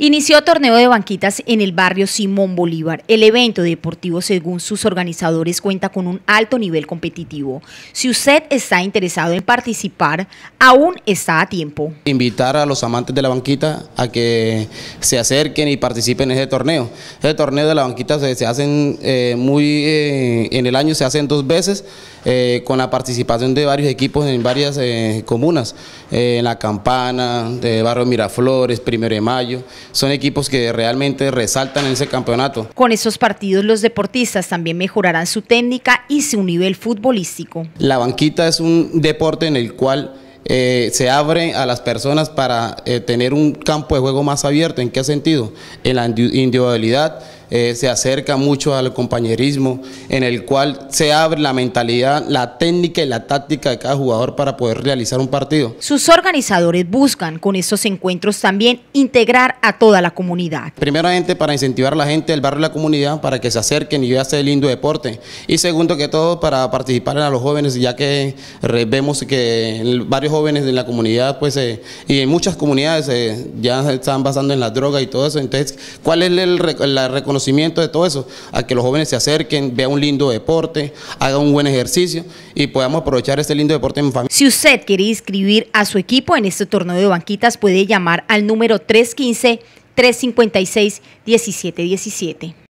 Inició torneo de banquitas en el barrio Simón Bolívar. El evento deportivo, según sus organizadores, cuenta con un alto nivel competitivo. Si usted está interesado en participar, aún está a tiempo. Invitar a los amantes de la banquita a que se acerquen y participen en este torneo. Este torneo de la banquita se, hace hacen eh, muy eh, en el año se hacen dos veces eh, con la participación de varios equipos en varias comunas, en la Campana, de Barrio Miraflores, Primero de Mayo son equipos que realmente resaltan en ese campeonato. Con esos partidos los deportistas también mejorarán su técnica y su nivel futbolístico. La banquita es un deporte en el cual eh, se abre a las personas para eh, tener un campo de juego más abierto. ¿En qué sentido? En la individualidad eh, se acerca mucho al compañerismo, en el cual se abre la mentalidad, la técnica y la táctica de cada jugador para poder realizar un partido. Sus organizadores buscan con estos encuentros también integrar a toda la comunidad. Primeramente para incentivar a la gente del barrio y la comunidad para que se acerquen y vean este lindo deporte. Y segundo que todo para participar a los jóvenes, ya que vemos que varios jóvenes de la comunidad pues eh, y en muchas comunidades eh, ya están basando en la droga y todo eso. Entonces, ¿cuál es la reconocimiento? conocimiento de todo eso, a que los jóvenes se acerquen, vean un lindo deporte, hagan un buen ejercicio y podamos aprovechar este lindo deporte en familia. Si usted quiere inscribir a su equipo en este torneo de banquitas, puede llamar al número 315 356 1717.